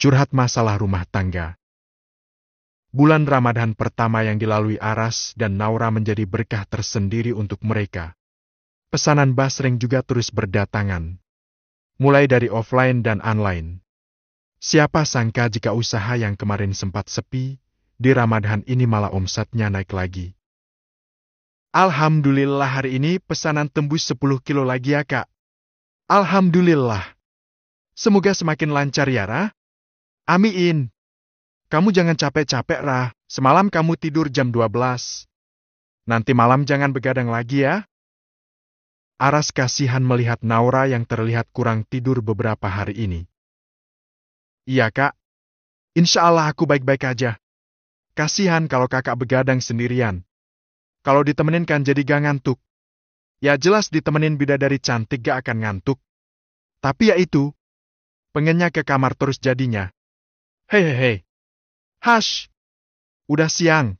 Curhat masalah rumah tangga. Bulan Ramadhan pertama yang dilalui Aras dan Naura menjadi berkah tersendiri untuk mereka. Pesanan basreng juga terus berdatangan. Mulai dari offline dan online. Siapa sangka jika usaha yang kemarin sempat sepi, di Ramadhan ini malah omsetnya naik lagi. Alhamdulillah hari ini pesanan tembus 10 kilo lagi ya kak. Alhamdulillah. Semoga semakin lancar ya Rah. Amin. Kamu jangan capek-capek, Ra. Semalam kamu tidur jam 12. Nanti malam jangan begadang lagi ya. Aras kasihan melihat Naura yang terlihat kurang tidur beberapa hari ini. Iya, Kak. Insya Allah aku baik-baik aja. Kasihan kalau kakak begadang sendirian. Kalau ditemenin kan jadi gak ngantuk. Ya jelas ditemenin bidadari cantik gak akan ngantuk. Tapi ya itu. Pengennya ke kamar terus jadinya. Hei, hei, hei. Hush. Udah siang.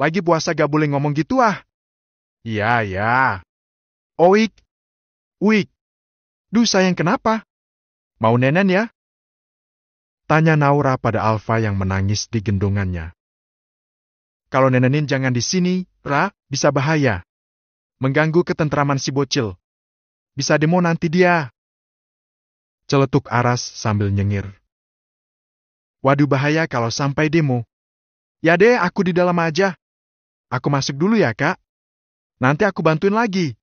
Lagi puasa gak boleh ngomong gitu ah. Iya, ya. Oik. Uik. Duh sayang kenapa? Mau nenen ya? Tanya Naura pada Alfa yang menangis di gendongannya. Kalau nenenin jangan di sini, Ra, bisa bahaya. Mengganggu ketentraman si bocil. Bisa demo nanti dia. Celetuk Aras sambil nyengir. Waduh bahaya kalau sampai demo. Ya deh, aku di dalam aja. Aku masuk dulu ya, Kak. Nanti aku bantuin lagi.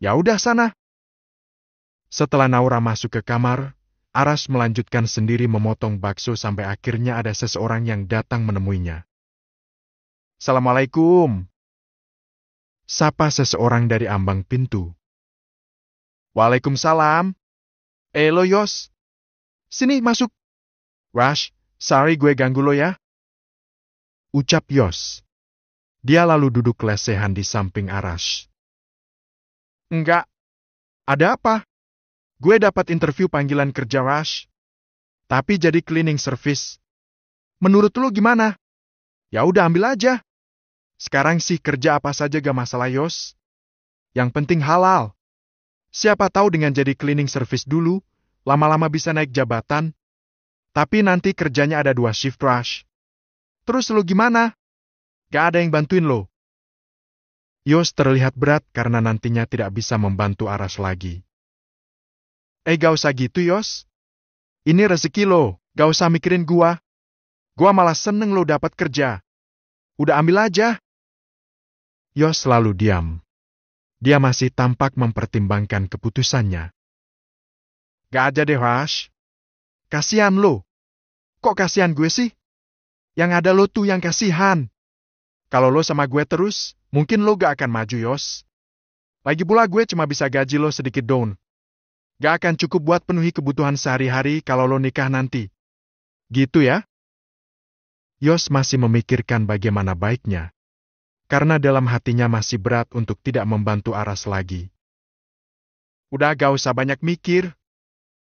Ya udah sana. Setelah Naura masuk ke kamar, Aras melanjutkan sendiri memotong bakso sampai akhirnya ada seseorang yang datang menemuinya. Assalamualaikum. Sapa seseorang dari ambang pintu. Waalaikumsalam. Eh, Loyos. Sini, masuk. Rush, Sorry gue ganggu lo ya. Ucap Yos. Dia lalu duduk lesehan di samping Arash. Enggak. Ada apa? Gue dapat interview panggilan kerja Rush. Tapi jadi cleaning service. Menurut lo gimana? Ya udah ambil aja. Sekarang sih kerja apa saja gak masalah Yos. Yang penting halal. Siapa tahu dengan jadi cleaning service dulu, lama-lama bisa naik jabatan, tapi nanti kerjanya ada dua shift rush. Terus lu gimana? Gak ada yang bantuin lo. Yos terlihat berat karena nantinya tidak bisa membantu Aras lagi. Eh gak usah gitu Yos. Ini rezeki lo, gak usah mikirin gua. Gua malah seneng lo dapat kerja. Udah ambil aja. Yos selalu diam. Dia masih tampak mempertimbangkan keputusannya. Gak aja deh Rush. Kasihan lo. Kok kasihan gue sih? Yang ada lo tuh yang kasihan. Kalau lo sama gue terus, mungkin lo gak akan maju, Yos. Lagi pula gue cuma bisa gaji lo sedikit down. Gak akan cukup buat penuhi kebutuhan sehari-hari kalau lo nikah nanti. Gitu ya? Yos masih memikirkan bagaimana baiknya. Karena dalam hatinya masih berat untuk tidak membantu Aras lagi. Udah gak usah banyak mikir,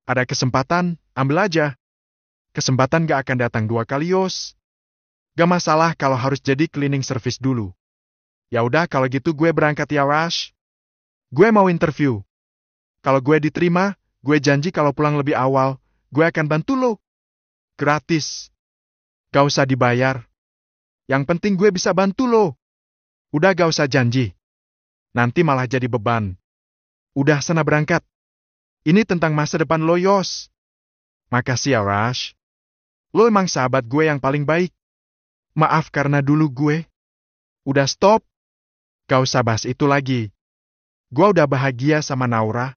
ada kesempatan, ambil aja. Kesempatan gak akan datang dua kali, Yos. Gak masalah kalau harus jadi cleaning service dulu. Ya udah kalau gitu gue berangkat ya, Rush. Gue mau interview. Kalau gue diterima, gue janji kalau pulang lebih awal, gue akan bantu lo. Gratis. Gak usah dibayar. Yang penting gue bisa bantu lo. Udah gak usah janji. Nanti malah jadi beban. Udah sana berangkat. Ini tentang masa depan lo, Yos. Makasih ya, Rush. Lo emang sahabat gue yang paling baik. Maaf karena dulu gue. Udah stop. Kau usah itu lagi. Gue udah bahagia sama Naura.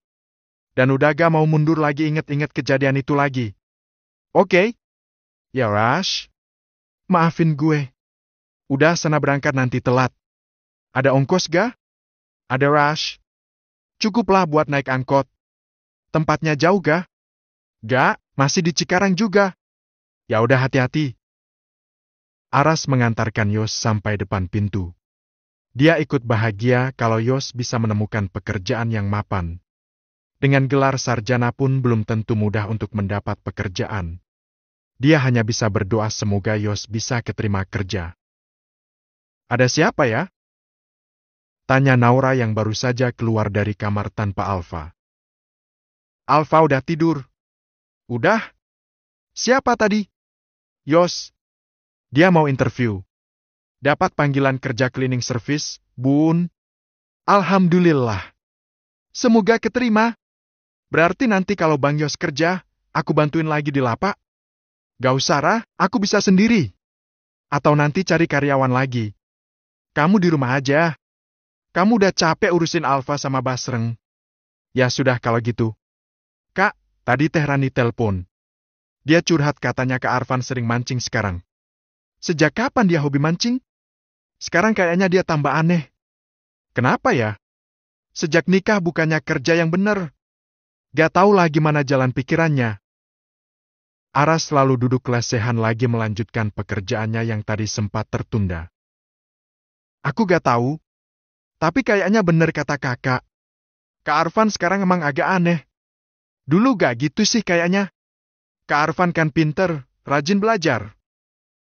Dan udah gak mau mundur lagi inget-inget kejadian itu lagi. Oke? Okay? Ya, Rush. Maafin gue. Udah sana berangkat nanti telat. Ada ongkos gak? Ada Rush. Cukuplah buat naik angkot. Tempatnya jauh gak? Gak, masih di Cikarang juga. Ya udah hati-hati. Aras mengantarkan Yos sampai depan pintu. Dia ikut bahagia kalau Yos bisa menemukan pekerjaan yang mapan. Dengan gelar sarjana pun belum tentu mudah untuk mendapat pekerjaan. Dia hanya bisa berdoa semoga Yos bisa keterima kerja. Ada siapa ya? Tanya Naura yang baru saja keluar dari kamar tanpa Alfa. Alfa udah tidur. Udah? Siapa tadi? Yos. Dia mau interview. Dapat panggilan kerja cleaning service, Bun. Alhamdulillah. Semoga keterima. Berarti nanti kalau Bang Yos kerja, aku bantuin lagi di lapak. Gak usah, Rah, aku bisa sendiri. Atau nanti cari karyawan lagi. Kamu di rumah aja. Kamu udah capek urusin Alfa sama Basreng. Ya sudah kalau gitu. Tadi Teh Rani telpon. Dia curhat katanya ke Arvan sering mancing sekarang. Sejak kapan dia hobi mancing? Sekarang kayaknya dia tambah aneh. Kenapa ya? Sejak nikah bukannya kerja yang benar. Gak tahu lagi mana jalan pikirannya. Aras selalu duduk lesehan lagi melanjutkan pekerjaannya yang tadi sempat tertunda. Aku gak tahu. Tapi kayaknya bener kata kakak. Kak Arvan sekarang emang agak aneh. Dulu gak gitu sih kayaknya. Kak Arvan kan pinter, rajin belajar.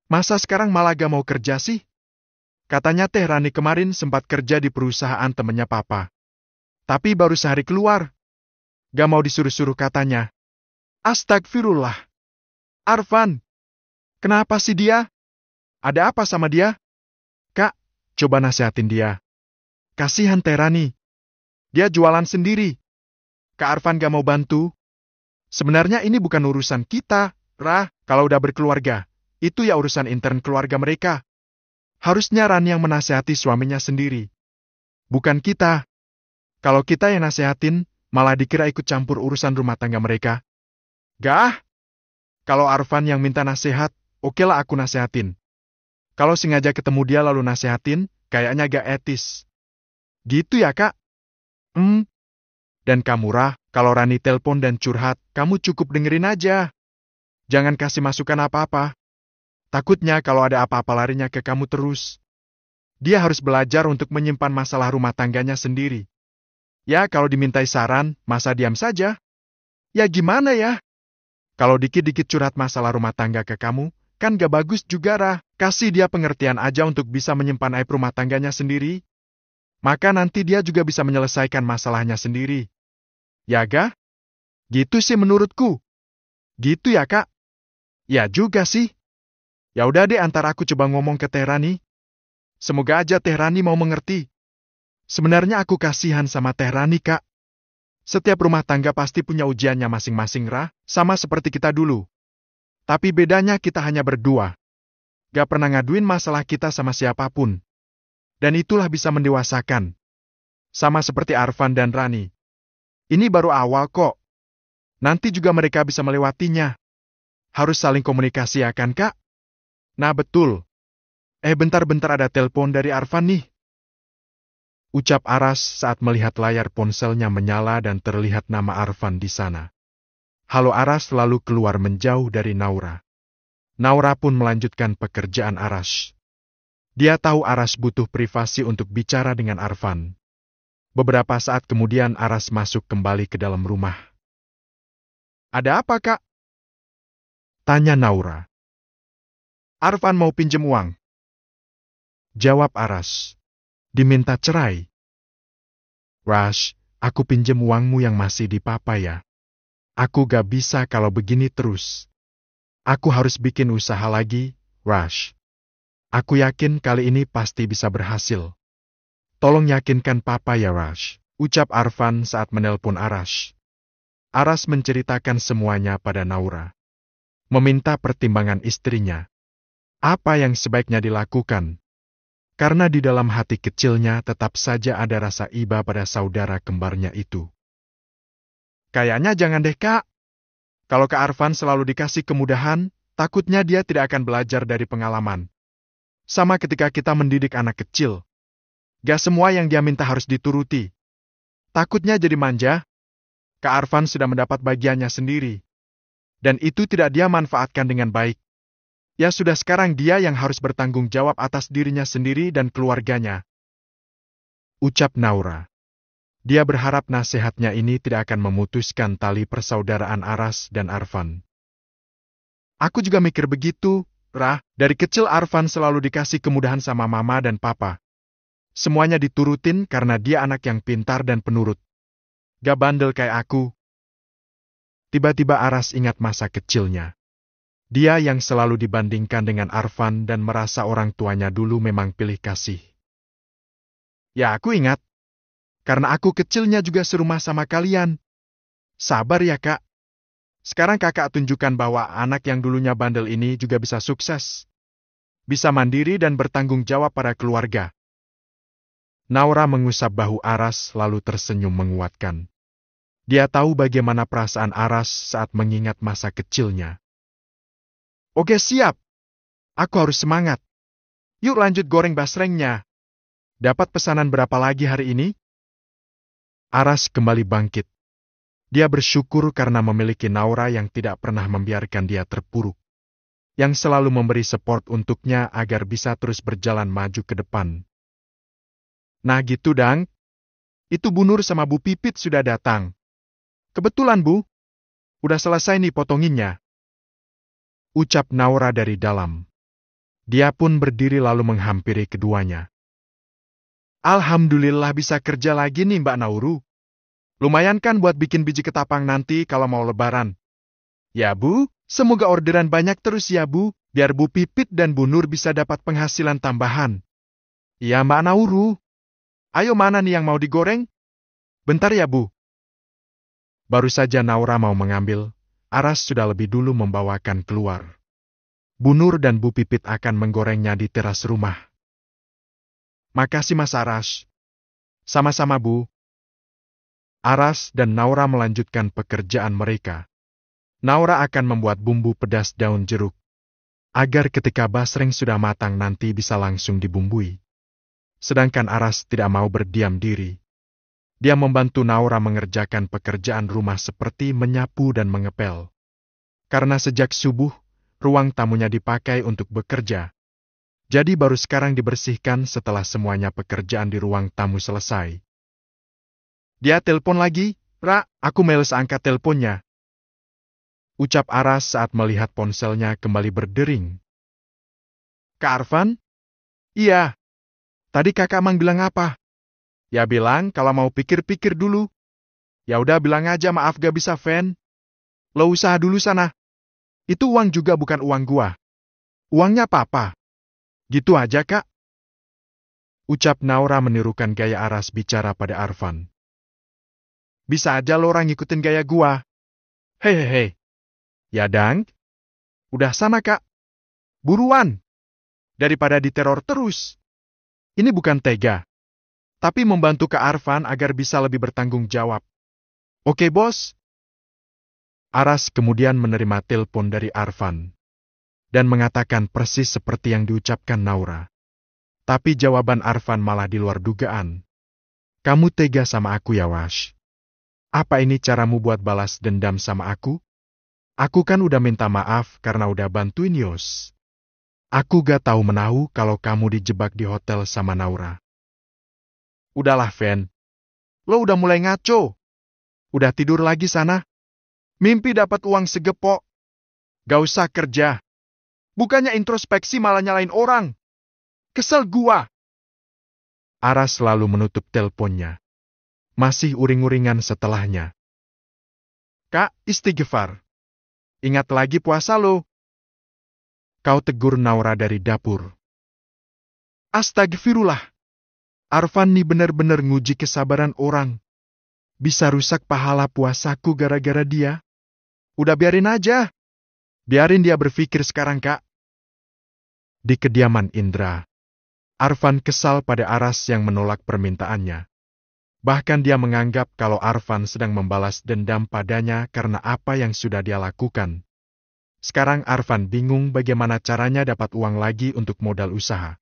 Masa sekarang malah gak mau kerja sih? Katanya Teh Rani kemarin sempat kerja di perusahaan temennya papa. Tapi baru sehari keluar. Gak mau disuruh-suruh katanya. Astagfirullah. Arvan, Kenapa sih dia? Ada apa sama dia? Kak, coba nasihatin dia. Kasihan Teh Rani. Dia jualan sendiri. Kak Arvan gak mau bantu? Sebenarnya ini bukan urusan kita, Rah, kalau udah berkeluarga. Itu ya urusan intern keluarga mereka. Harusnya Ran yang menasehati suaminya sendiri. Bukan kita. Kalau kita yang nasehatin, malah dikira ikut campur urusan rumah tangga mereka. Gah? Kalau Arvan yang minta oke okelah aku nasehatin. Kalau sengaja ketemu dia lalu nasehatin, kayaknya gak etis. Gitu ya, Kak? Hmm, dan kamu Rah, kalau Rani telpon dan curhat, kamu cukup dengerin aja. Jangan kasih masukan apa-apa. Takutnya kalau ada apa-apa larinya ke kamu terus. Dia harus belajar untuk menyimpan masalah rumah tangganya sendiri. Ya kalau dimintai saran, masa diam saja? Ya gimana ya? Kalau dikit-dikit curhat masalah rumah tangga ke kamu, kan gak bagus juga Rah. Kasih dia pengertian aja untuk bisa menyimpan aib rumah tangganya sendiri. Maka nanti dia juga bisa menyelesaikan masalahnya sendiri. Ya ga? Gitu sih menurutku. Gitu ya kak? Ya juga sih. Ya udah deh antar aku coba ngomong ke Tehrani. Semoga aja Tehrani mau mengerti. Sebenarnya aku kasihan sama Tehrani kak. Setiap rumah tangga pasti punya ujiannya masing-masing Ra, sama seperti kita dulu. Tapi bedanya kita hanya berdua. Gak pernah ngaduin masalah kita sama siapapun. Dan itulah bisa mendewasakan. Sama seperti Arfan dan Rani. Ini baru awal kok. Nanti juga mereka bisa melewatinya. Harus saling komunikasi ya kan kak? Nah betul. Eh bentar-bentar ada telepon dari Arvan nih. Ucap Aras saat melihat layar ponselnya menyala dan terlihat nama Arvan di sana. Halo Aras lalu keluar menjauh dari Naura. Naura pun melanjutkan pekerjaan Aras. Dia tahu Aras butuh privasi untuk bicara dengan Arvan. Beberapa saat kemudian Aras masuk kembali ke dalam rumah. Ada apa, Kak? Tanya Naura. Arfan mau pinjem uang. Jawab Aras. Diminta cerai. Rush, aku pinjem uangmu yang masih di papa ya. Aku gak bisa kalau begini terus. Aku harus bikin usaha lagi, Rush. Aku yakin kali ini pasti bisa berhasil. Tolong yakinkan papa ya Rush, ucap Arvan saat menelpon Arash. Aras menceritakan semuanya pada Naura. Meminta pertimbangan istrinya. Apa yang sebaiknya dilakukan? Karena di dalam hati kecilnya tetap saja ada rasa iba pada saudara kembarnya itu. Kayaknya jangan deh kak. Kalau Kak Arvan selalu dikasih kemudahan, takutnya dia tidak akan belajar dari pengalaman. Sama ketika kita mendidik anak kecil, Gak semua yang dia minta harus dituruti. Takutnya jadi manja, Kak Arvan sudah mendapat bagiannya sendiri. Dan itu tidak dia manfaatkan dengan baik. Ya sudah sekarang dia yang harus bertanggung jawab atas dirinya sendiri dan keluarganya. Ucap Naura. Dia berharap nasihatnya ini tidak akan memutuskan tali persaudaraan Aras dan Arvan. Aku juga mikir begitu, Rah. Dari kecil Arvan selalu dikasih kemudahan sama mama dan papa. Semuanya diturutin karena dia anak yang pintar dan penurut. Gak bandel kayak aku. Tiba-tiba Aras ingat masa kecilnya. Dia yang selalu dibandingkan dengan Arfan dan merasa orang tuanya dulu memang pilih kasih. Ya aku ingat. Karena aku kecilnya juga serumah sama kalian. Sabar ya kak. Sekarang kakak tunjukkan bahwa anak yang dulunya bandel ini juga bisa sukses. Bisa mandiri dan bertanggung jawab pada keluarga. Naura mengusap bahu Aras lalu tersenyum menguatkan. Dia tahu bagaimana perasaan Aras saat mengingat masa kecilnya. Oke siap. Aku harus semangat. Yuk lanjut goreng basrengnya. Dapat pesanan berapa lagi hari ini? Aras kembali bangkit. Dia bersyukur karena memiliki Naura yang tidak pernah membiarkan dia terpuruk. Yang selalu memberi support untuknya agar bisa terus berjalan maju ke depan. Nah gitu dang. Itu Bu Nur sama Bu Pipit sudah datang. Kebetulan Bu. Udah selesai nih potonginnya. Ucap Naura dari dalam. Dia pun berdiri lalu menghampiri keduanya. Alhamdulillah bisa kerja lagi nih Mbak Nauru. Lumayan kan buat bikin biji ketapang nanti kalau mau lebaran. Ya Bu, semoga orderan banyak terus ya Bu, biar Bu Pipit dan Bu Nur bisa dapat penghasilan tambahan. Ya Mbak Nauru, Ayo mana nih yang mau digoreng? Bentar ya, Bu. Baru saja Naura mau mengambil, Aras sudah lebih dulu membawakan keluar. Bu Nur dan Bu Pipit akan menggorengnya di teras rumah. Makasih Mas Aras. Sama-sama Bu. Aras dan Naura melanjutkan pekerjaan mereka. Naura akan membuat bumbu pedas daun jeruk. Agar ketika basreng sudah matang nanti bisa langsung dibumbui sedangkan Aras tidak mau berdiam diri. Dia membantu Naura mengerjakan pekerjaan rumah seperti menyapu dan mengepel. Karena sejak subuh, ruang tamunya dipakai untuk bekerja. Jadi baru sekarang dibersihkan setelah semuanya pekerjaan di ruang tamu selesai. Dia telepon lagi, Ra, aku males angkat teleponnya. Ucap Aras saat melihat ponselnya kembali berdering. Kak Arvan? Iya, Tadi kakak Mang bilang apa? Ya bilang kalau mau pikir-pikir dulu. Ya udah bilang aja maaf gak bisa, Fen. Lo usaha dulu sana. Itu uang juga bukan uang gua. Uangnya papa. Gitu aja, Kak. Ucap Naura menirukan gaya Aras bicara pada Arvan. Bisa aja lo orang ngikutin gaya gua. Hehehe. Ya, Dang. Udah sana, Kak. Buruan. Daripada diteror terus. Ini bukan tega. Tapi membantu ke Arfan agar bisa lebih bertanggung jawab. Oke bos. Aras kemudian menerima telepon dari Arvan Dan mengatakan persis seperti yang diucapkan Naura. Tapi jawaban Arvan malah di luar dugaan. Kamu tega sama aku ya Wash. Apa ini caramu buat balas dendam sama aku? Aku kan udah minta maaf karena udah bantuin Yos. Aku gak tahu menahu kalau kamu dijebak di hotel sama Naura. Udahlah, Ven. Lo udah mulai ngaco. Udah tidur lagi sana. Mimpi dapat uang segepok. Gak usah kerja. Bukannya introspeksi malah nyalain orang. Kesel gua. Ara selalu menutup teleponnya. Masih uring-uringan setelahnya. Kak, istighfar. Ingat lagi puasa lo. Kau tegur Naura dari dapur. Astagfirullah. Arfani benar-benar nguji kesabaran orang. Bisa rusak pahala puasaku gara-gara dia. Udah biarin aja. Biarin dia berpikir sekarang, Kak. Di kediaman Indra, Arfan kesal pada Aras yang menolak permintaannya. Bahkan dia menganggap kalau Arfan sedang membalas dendam padanya karena apa yang sudah dia lakukan. Sekarang Arvan bingung bagaimana caranya dapat uang lagi untuk modal usaha.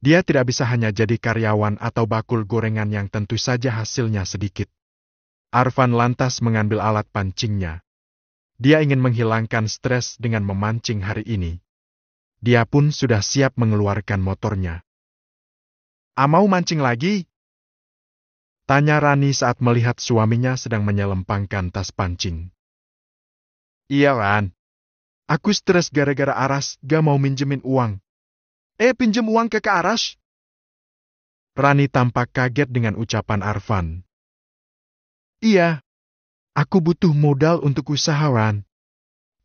Dia tidak bisa hanya jadi karyawan atau bakul gorengan yang tentu saja hasilnya sedikit. Arvan lantas mengambil alat pancingnya. Dia ingin menghilangkan stres dengan memancing hari ini. Dia pun sudah siap mengeluarkan motornya. A ah, mau mancing lagi? Tanya Rani saat melihat suaminya sedang menyelempangkan tas pancing. Iya, Ran. Aku stres gara-gara Aras gak mau minjemin uang. Eh, pinjem uang ke Kak Aras? Rani tampak kaget dengan ucapan Arfan. Iya, aku butuh modal untuk usaha, Ran.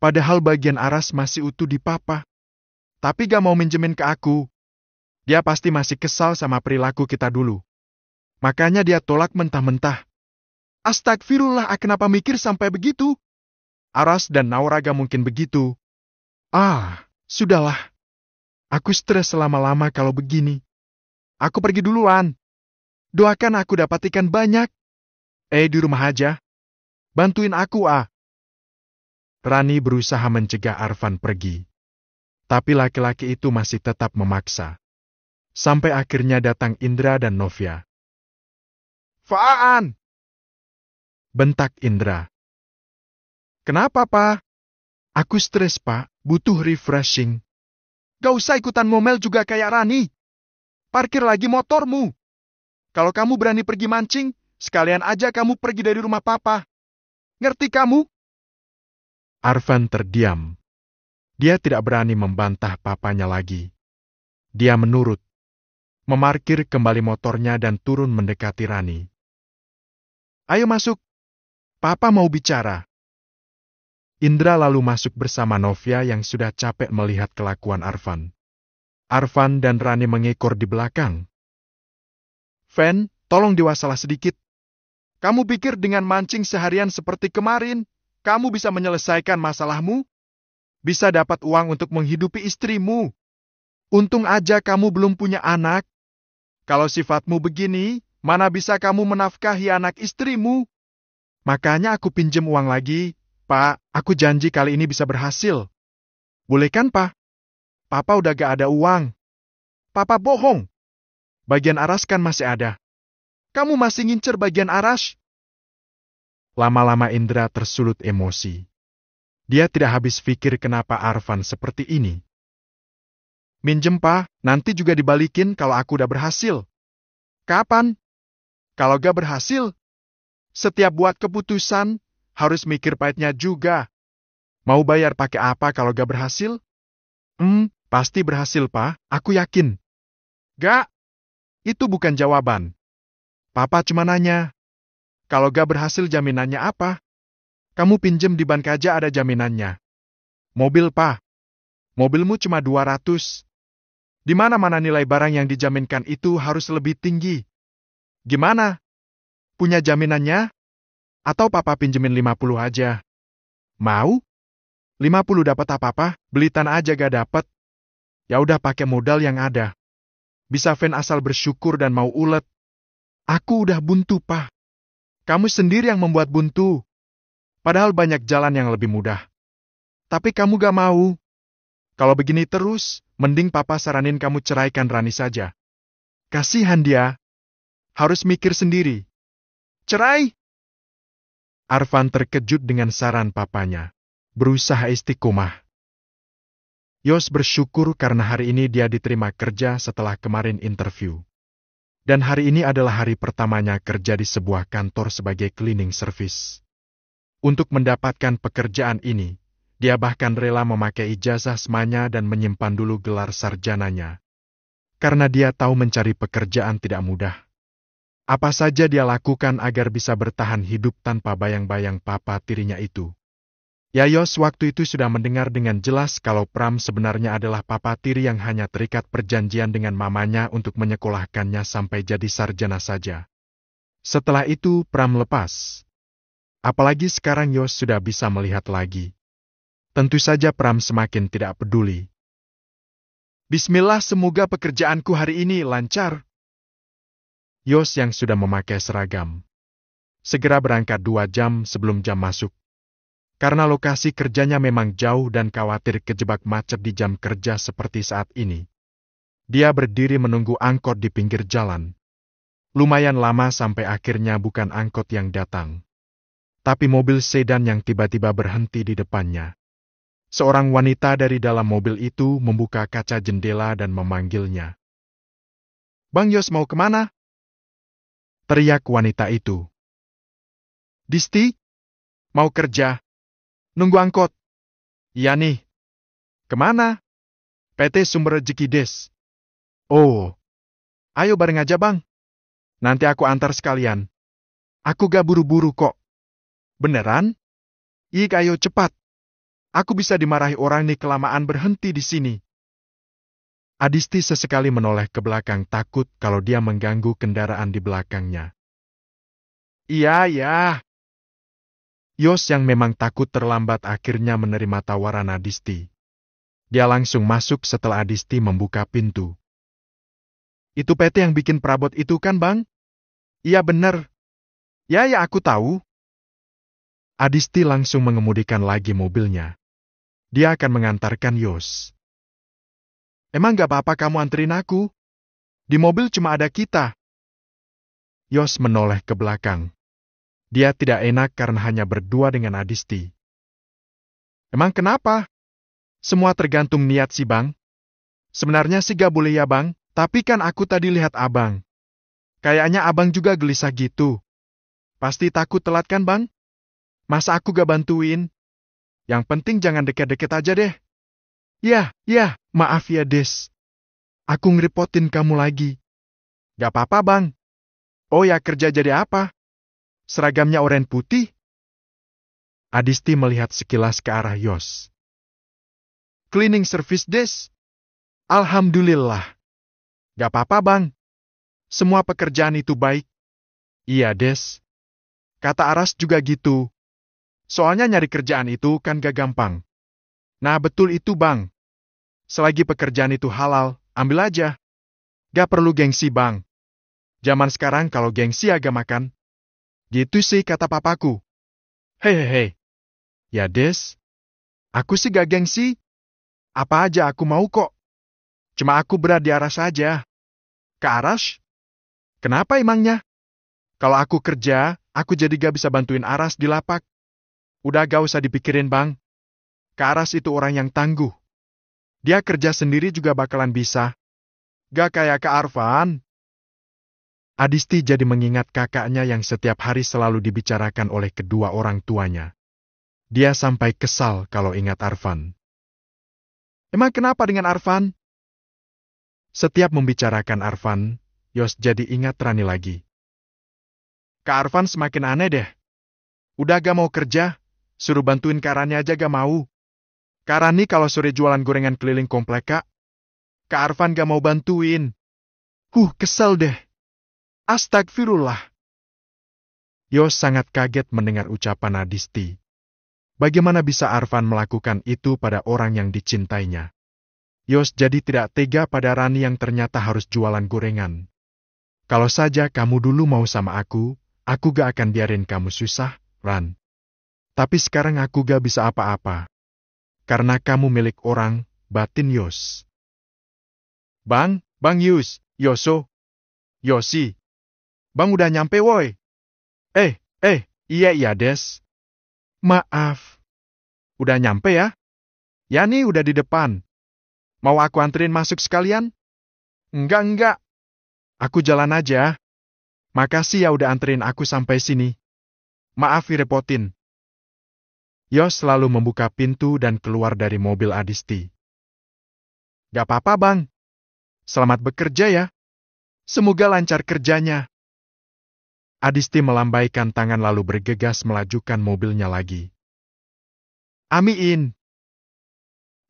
Padahal bagian Aras masih utuh di papa. Tapi gak mau minjemin ke aku. Dia pasti masih kesal sama perilaku kita dulu. Makanya dia tolak mentah-mentah. Astagfirullah, ah, kenapa mikir sampai begitu? Aras dan Nauraga mungkin begitu. Ah, sudahlah. Aku stres selama-lama kalau begini. Aku pergi duluan. Doakan aku dapat ikan banyak. Eh, di rumah aja. Bantuin aku, ah. Rani berusaha mencegah Arvan pergi. Tapi laki-laki itu masih tetap memaksa. Sampai akhirnya datang Indra dan Novia. Faan! Bentak Indra. Kenapa, Pak? Aku stres, Pak. Butuh refreshing. Gak usah ikutan ngomel juga kayak Rani. Parkir lagi motormu. Kalau kamu berani pergi mancing, sekalian aja kamu pergi dari rumah papa. Ngerti kamu? Arvan terdiam. Dia tidak berani membantah papanya lagi. Dia menurut. Memarkir kembali motornya dan turun mendekati Rani. Ayo masuk. Papa mau bicara. Indra lalu masuk bersama Novia yang sudah capek melihat kelakuan Arvan. Arvan dan Rani mengekor di belakang. Fen, tolong diwasalah sedikit. Kamu pikir dengan mancing seharian seperti kemarin, kamu bisa menyelesaikan masalahmu? Bisa dapat uang untuk menghidupi istrimu? Untung aja kamu belum punya anak. Kalau sifatmu begini, mana bisa kamu menafkahi anak istrimu? Makanya aku pinjam uang lagi, Pak, aku janji kali ini bisa berhasil. Boleh kan, Pak? Papa udah gak ada uang. Papa bohong. Bagian aras kan masih ada. Kamu masih ngincer bagian aras? Lama-lama Indra tersulut emosi. Dia tidak habis pikir kenapa Arvan seperti ini. Minjem, Pak. Nanti juga dibalikin kalau aku udah berhasil. Kapan? Kalau gak berhasil, setiap buat keputusan, harus mikir pahitnya juga. Mau bayar pakai apa kalau gak berhasil? Hmm, pasti berhasil, Pak. Aku yakin. Gak. Itu bukan jawaban. Papa cuma nanya. Kalau gak berhasil jaminannya apa? Kamu pinjem di bank aja ada jaminannya. Mobil, Pak. Mobilmu cuma 200. Di mana-mana nilai barang yang dijaminkan itu harus lebih tinggi. Gimana? Punya jaminannya? Atau papa pinjemin 50 aja. Mau? 50 dapat apa-apa, beli tanah aja gak dapat. Ya udah pakai modal yang ada. Bisa fan asal bersyukur dan mau ulet. Aku udah buntu, Pak. Kamu sendiri yang membuat buntu. Padahal banyak jalan yang lebih mudah. Tapi kamu gak mau. Kalau begini terus, mending papa saranin kamu ceraikan Rani saja. Kasihan dia. Harus mikir sendiri. Cerai! Arfan terkejut dengan saran papanya. Berusaha istiqomah. Yos bersyukur karena hari ini dia diterima kerja setelah kemarin interview. Dan hari ini adalah hari pertamanya kerja di sebuah kantor sebagai cleaning service. Untuk mendapatkan pekerjaan ini, dia bahkan rela memakai ijazah semanya dan menyimpan dulu gelar sarjananya. Karena dia tahu mencari pekerjaan tidak mudah. Apa saja dia lakukan agar bisa bertahan hidup tanpa bayang-bayang papa tirinya itu. Yayos waktu itu sudah mendengar dengan jelas kalau Pram sebenarnya adalah papa tiri yang hanya terikat perjanjian dengan mamanya untuk menyekolahkannya sampai jadi sarjana saja. Setelah itu Pram lepas. Apalagi sekarang Yos sudah bisa melihat lagi. Tentu saja Pram semakin tidak peduli. Bismillah semoga pekerjaanku hari ini lancar, Yos yang sudah memakai seragam. Segera berangkat dua jam sebelum jam masuk. Karena lokasi kerjanya memang jauh dan khawatir kejebak macet di jam kerja seperti saat ini. Dia berdiri menunggu angkot di pinggir jalan. Lumayan lama sampai akhirnya bukan angkot yang datang. Tapi mobil sedan yang tiba-tiba berhenti di depannya. Seorang wanita dari dalam mobil itu membuka kaca jendela dan memanggilnya. Bang Yos mau kemana? teriak wanita itu. Disti? Mau kerja? Nunggu angkot? Iya nih. Kemana? PT Sumber Rezeki Des. Oh. Ayo bareng aja bang. Nanti aku antar sekalian. Aku gak buru-buru kok. Beneran? Ih, ayo cepat. Aku bisa dimarahi orang nih kelamaan berhenti di sini. Adisti sesekali menoleh ke belakang takut kalau dia mengganggu kendaraan di belakangnya. Iya, ya. Yos yang memang takut terlambat akhirnya menerima tawaran Adisti. Dia langsung masuk setelah Adisti membuka pintu. Itu PT yang bikin perabot itu kan, Bang? Iya benar. Ya, ya aku tahu. Adisti langsung mengemudikan lagi mobilnya. Dia akan mengantarkan Yos. Emang gak apa-apa kamu anterin aku? Di mobil cuma ada kita. Yos menoleh ke belakang. Dia tidak enak karena hanya berdua dengan Adisti. Emang kenapa? Semua tergantung niat si Bang. Sebenarnya sih gak boleh ya Bang, tapi kan aku tadi lihat Abang. Kayaknya Abang juga gelisah gitu. Pasti takut telat kan Bang? Masa aku gak bantuin? Yang penting jangan deket-deket aja deh. Ya, ya, maaf ya Des. Aku ngerepotin kamu lagi. Gak apa-apa bang. Oh ya kerja jadi apa? Seragamnya oranye putih? Adisti melihat sekilas ke arah Yos. Cleaning service Des? Alhamdulillah. Gak apa-apa bang. Semua pekerjaan itu baik. Iya Des. Kata Aras juga gitu. Soalnya nyari kerjaan itu kan gak gampang. Nah betul itu bang. Selagi pekerjaan itu halal, ambil aja. Gak perlu gengsi bang. Zaman sekarang kalau gengsi agak makan. Gitu sih kata papaku. Hehehe. Ya des. Aku sih gak gengsi. Apa aja aku mau kok. Cuma aku berat di arah saja. Ke aras? Kenapa emangnya? Kalau aku kerja, aku jadi gak bisa bantuin Aras di lapak. Udah gak usah dipikirin bang. Karas itu orang yang tangguh. Dia kerja sendiri juga bakalan bisa. Gak kayak Kak Arfan. Adisti jadi mengingat kakaknya yang setiap hari selalu dibicarakan oleh kedua orang tuanya. Dia sampai kesal kalau ingat Arvan. Emang kenapa dengan Arvan? Setiap membicarakan Arvan, Yos jadi ingat Rani lagi. Kak Arvan semakin aneh deh. Udah gak mau kerja, suruh bantuin Karani aja gak mau. Karani kalau sore jualan gorengan keliling komplek, Kak. Kak Arvan gak mau bantuin. Huh, kesel deh. Astagfirullah. Yos sangat kaget mendengar ucapan Adisti. Bagaimana bisa Arvan melakukan itu pada orang yang dicintainya? Yos jadi tidak tega pada Rani yang ternyata harus jualan gorengan. Kalau saja kamu dulu mau sama aku, aku gak akan biarin kamu susah, Ran. Tapi sekarang aku gak bisa apa-apa karena kamu milik orang, batin Yos. Bang, Bang Yus, Yoso, Yosi. Bang udah nyampe woi. Eh, eh, iya iya des. Maaf. Udah nyampe ya? Yani udah di depan. Mau aku anterin masuk sekalian? Enggak, enggak. Aku jalan aja. Makasih ya udah anterin aku sampai sini. Maaf direpotin. Yos selalu membuka pintu dan keluar dari mobil Adisti. Gak apa-apa, Bang. Selamat bekerja ya. Semoga lancar kerjanya. Adisti melambaikan tangan lalu bergegas melajukan mobilnya lagi. Amin.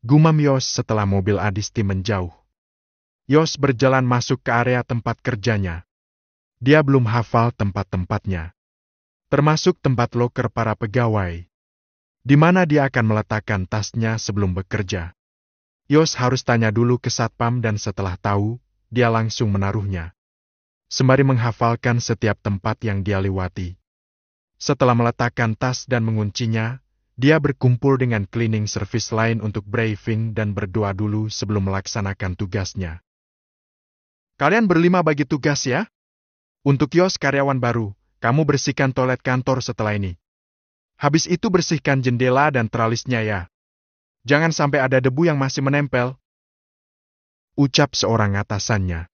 Gumam Yos setelah mobil Adisti menjauh. Yos berjalan masuk ke area tempat kerjanya. Dia belum hafal tempat-tempatnya. Termasuk tempat loker para pegawai di mana dia akan meletakkan tasnya sebelum bekerja. Yos harus tanya dulu ke satpam dan setelah tahu, dia langsung menaruhnya. Sembari menghafalkan setiap tempat yang dia lewati. Setelah meletakkan tas dan menguncinya, dia berkumpul dengan cleaning service lain untuk briefing dan berdoa dulu sebelum melaksanakan tugasnya. Kalian berlima bagi tugas ya? Untuk Yos karyawan baru, kamu bersihkan toilet kantor setelah ini. Habis itu bersihkan jendela dan teralisnya ya. Jangan sampai ada debu yang masih menempel. Ucap seorang atasannya.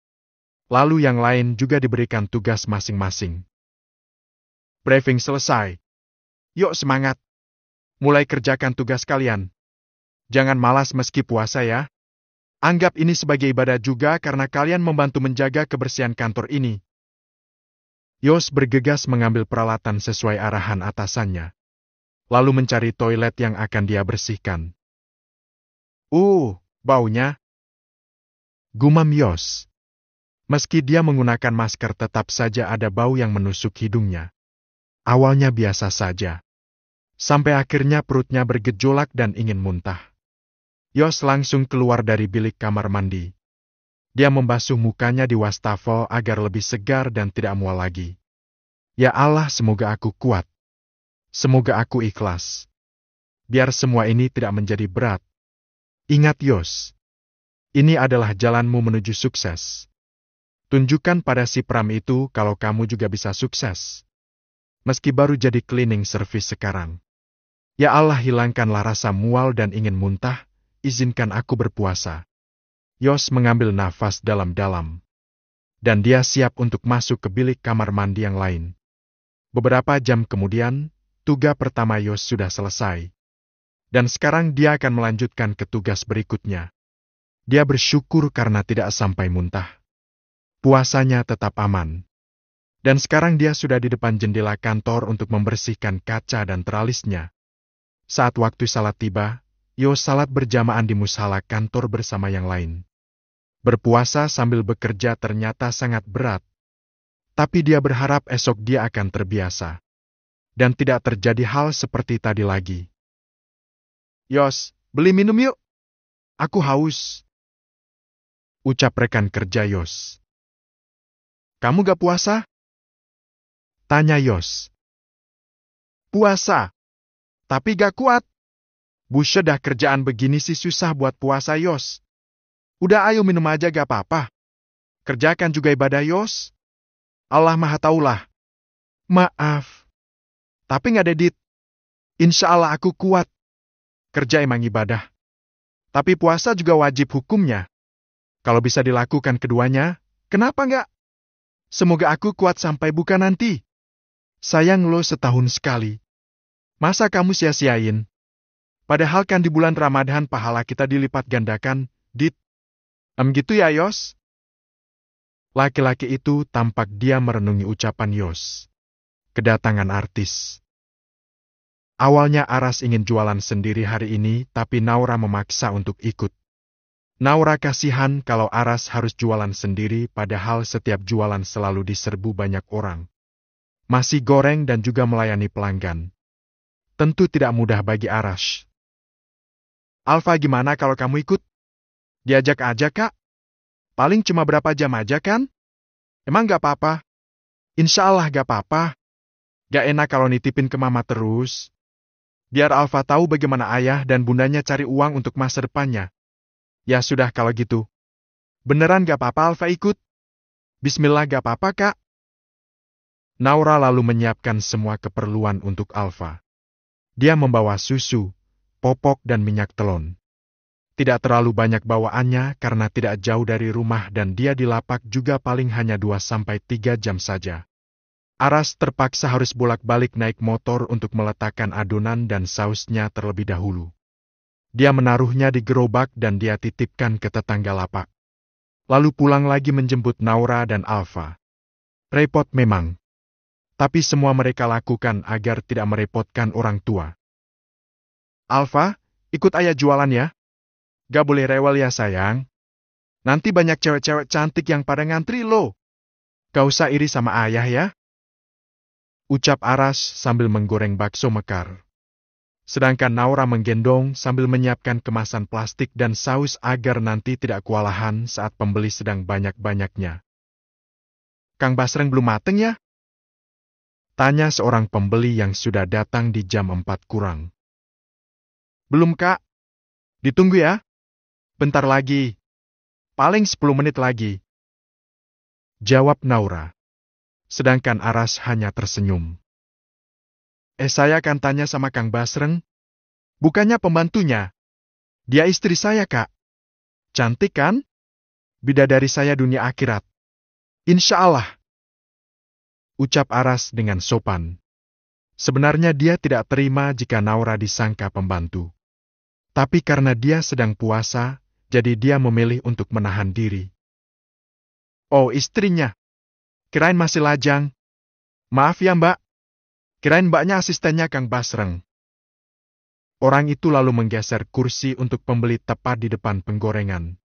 Lalu yang lain juga diberikan tugas masing-masing. Briefing selesai. Yuk semangat. Mulai kerjakan tugas kalian. Jangan malas meski puasa ya. Anggap ini sebagai ibadah juga karena kalian membantu menjaga kebersihan kantor ini. Yos bergegas mengambil peralatan sesuai arahan atasannya lalu mencari toilet yang akan dia bersihkan. Uh, baunya. Gumam Yos. Meski dia menggunakan masker tetap saja ada bau yang menusuk hidungnya. Awalnya biasa saja. Sampai akhirnya perutnya bergejolak dan ingin muntah. Yos langsung keluar dari bilik kamar mandi. Dia membasuh mukanya di wastafel agar lebih segar dan tidak mual lagi. Ya Allah semoga aku kuat. Semoga aku ikhlas. Biar semua ini tidak menjadi berat. Ingat Yos. Ini adalah jalanmu menuju sukses. Tunjukkan pada si Pram itu kalau kamu juga bisa sukses. Meski baru jadi cleaning service sekarang. Ya Allah hilangkanlah rasa mual dan ingin muntah, izinkan aku berpuasa. Yos mengambil nafas dalam-dalam. Dan dia siap untuk masuk ke bilik kamar mandi yang lain. Beberapa jam kemudian, tugas pertama Yos sudah selesai. Dan sekarang dia akan melanjutkan ke tugas berikutnya. Dia bersyukur karena tidak sampai muntah. Puasanya tetap aman. Dan sekarang dia sudah di depan jendela kantor untuk membersihkan kaca dan teralisnya. Saat waktu salat tiba, Yos salat berjamaah di musala kantor bersama yang lain. Berpuasa sambil bekerja ternyata sangat berat. Tapi dia berharap esok dia akan terbiasa dan tidak terjadi hal seperti tadi lagi. Yos, beli minum yuk. Aku haus. Ucap rekan kerja Yos. Kamu gak puasa? Tanya Yos. Puasa. Tapi gak kuat. Buset dah kerjaan begini sih susah buat puasa Yos. Udah ayo minum aja gak apa-apa. Kerjakan juga ibadah Yos. Allah maha taulah. Maaf. Tapi nggak ada Dit. Insya Allah aku kuat. Kerja emang ibadah. Tapi puasa juga wajib hukumnya. Kalau bisa dilakukan keduanya, kenapa nggak? Semoga aku kuat sampai buka nanti. Sayang lo setahun sekali. Masa kamu sia-siain? Padahal kan di bulan Ramadhan pahala kita dilipat gandakan, dit. Em gitu ya Yos? Laki-laki itu tampak dia merenungi ucapan Yos kedatangan artis. Awalnya Aras ingin jualan sendiri hari ini, tapi Naura memaksa untuk ikut. Naura kasihan kalau Aras harus jualan sendiri padahal setiap jualan selalu diserbu banyak orang. Masih goreng dan juga melayani pelanggan. Tentu tidak mudah bagi Aras. Alfa gimana kalau kamu ikut? Diajak aja kak? Paling cuma berapa jam aja kan? Emang gak apa-apa? Insya Allah gak apa-apa. Gak enak kalau nitipin ke mama terus. Biar Alfa tahu bagaimana ayah dan bundanya cari uang untuk masa depannya. Ya sudah kalau gitu. Beneran gak apa-apa Alfa ikut? Bismillah gak apa-apa kak? Naura lalu menyiapkan semua keperluan untuk Alfa. Dia membawa susu, popok dan minyak telon. Tidak terlalu banyak bawaannya karena tidak jauh dari rumah dan dia di lapak juga paling hanya 2-3 jam saja. Aras terpaksa harus bolak-balik naik motor untuk meletakkan adonan dan sausnya terlebih dahulu. Dia menaruhnya di gerobak dan dia titipkan ke tetangga lapak. Lalu pulang lagi menjemput Naura dan Alfa. Repot memang. Tapi semua mereka lakukan agar tidak merepotkan orang tua. Alfa, ikut ayah jualan ya. Gak boleh rewel ya sayang. Nanti banyak cewek-cewek cantik yang pada ngantri loh. Gak usah iri sama ayah ya ucap Aras sambil menggoreng bakso mekar. Sedangkan Naura menggendong sambil menyiapkan kemasan plastik dan saus agar nanti tidak kewalahan saat pembeli sedang banyak-banyaknya. Kang Basreng belum mateng ya? Tanya seorang pembeli yang sudah datang di jam 4 kurang. Belum kak? Ditunggu ya. Bentar lagi. Paling 10 menit lagi. Jawab Naura sedangkan Aras hanya tersenyum. Eh saya akan tanya sama Kang Basreng. Bukannya pembantunya. Dia istri saya kak. Cantik kan? Bidadari saya dunia akhirat. Insya Allah. Ucap Aras dengan sopan. Sebenarnya dia tidak terima jika Naura disangka pembantu. Tapi karena dia sedang puasa, jadi dia memilih untuk menahan diri. Oh istrinya, Kirain masih lajang. Maaf ya mbak. Kirain mbaknya asistennya Kang Basreng. Orang itu lalu menggeser kursi untuk pembeli tepat di depan penggorengan.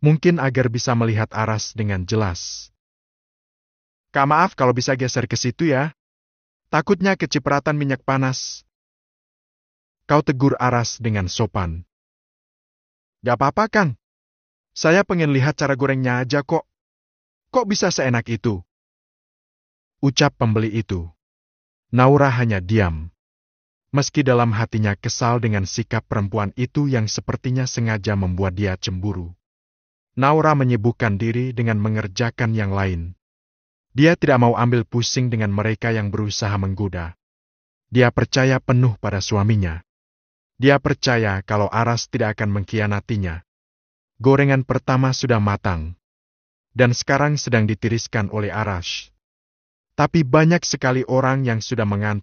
Mungkin agar bisa melihat Aras dengan jelas. Kak maaf kalau bisa geser ke situ ya. Takutnya kecipratan minyak panas. Kau tegur Aras dengan sopan. Gak apa-apa, Kang. Saya pengen lihat cara gorengnya aja kok. Kok bisa seenak itu? ucap pembeli itu. Naura hanya diam. Meski dalam hatinya kesal dengan sikap perempuan itu yang sepertinya sengaja membuat dia cemburu. Naura menyibukkan diri dengan mengerjakan yang lain. Dia tidak mau ambil pusing dengan mereka yang berusaha menggoda. Dia percaya penuh pada suaminya. Dia percaya kalau Aras tidak akan mengkhianatinya. Gorengan pertama sudah matang. Dan sekarang sedang ditiriskan oleh Arash. Tapi banyak sekali orang yang sudah mengantuk